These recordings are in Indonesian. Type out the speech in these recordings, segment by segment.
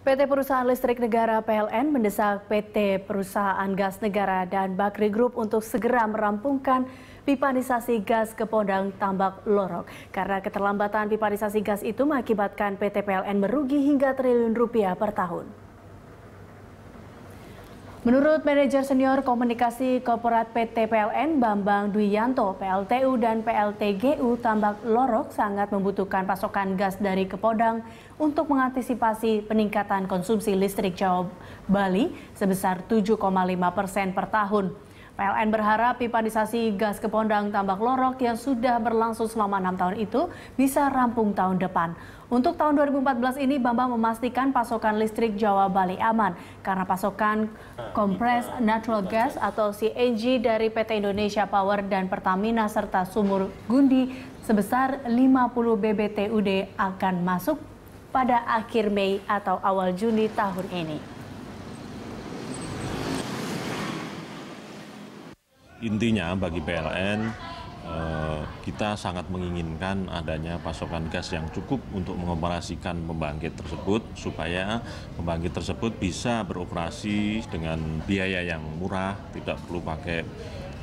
PT Perusahaan Listrik Negara PLN mendesak PT Perusahaan Gas Negara dan Bakri Group untuk segera merampungkan pipanisasi gas ke Pondang Tambak Lorok. Karena keterlambatan pipanisasi gas itu mengakibatkan PT PLN merugi hingga triliun rupiah per tahun. Menurut manajer senior komunikasi korporat PT PLN Bambang Duyanto, PLTU dan PLTGU Tambak Lorok sangat membutuhkan pasokan gas dari Kepodang untuk mengantisipasi peningkatan konsumsi listrik Jawa Bali sebesar 7,5 persen per tahun. PLN berharap pipanisasi gas ke Pondang Tambak Lorok yang sudah berlangsung selama enam tahun itu bisa rampung tahun depan. Untuk tahun 2014 ini, Bambang memastikan pasokan listrik Jawa Bali aman karena pasokan kompres natural gas atau CNG dari PT Indonesia Power dan Pertamina serta sumur gundi sebesar 50 BBTUD akan masuk pada akhir Mei atau awal Juni tahun ini. intinya bagi PLN eh, kita sangat menginginkan adanya pasokan gas yang cukup untuk mengoperasikan pembangkit tersebut supaya pembangkit tersebut bisa beroperasi dengan biaya yang murah, tidak perlu pakai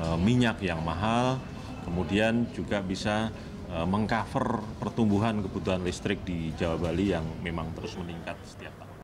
eh, minyak yang mahal, kemudian juga bisa eh, mengcover pertumbuhan kebutuhan listrik di Jawa Bali yang memang terus meningkat setiap tahun.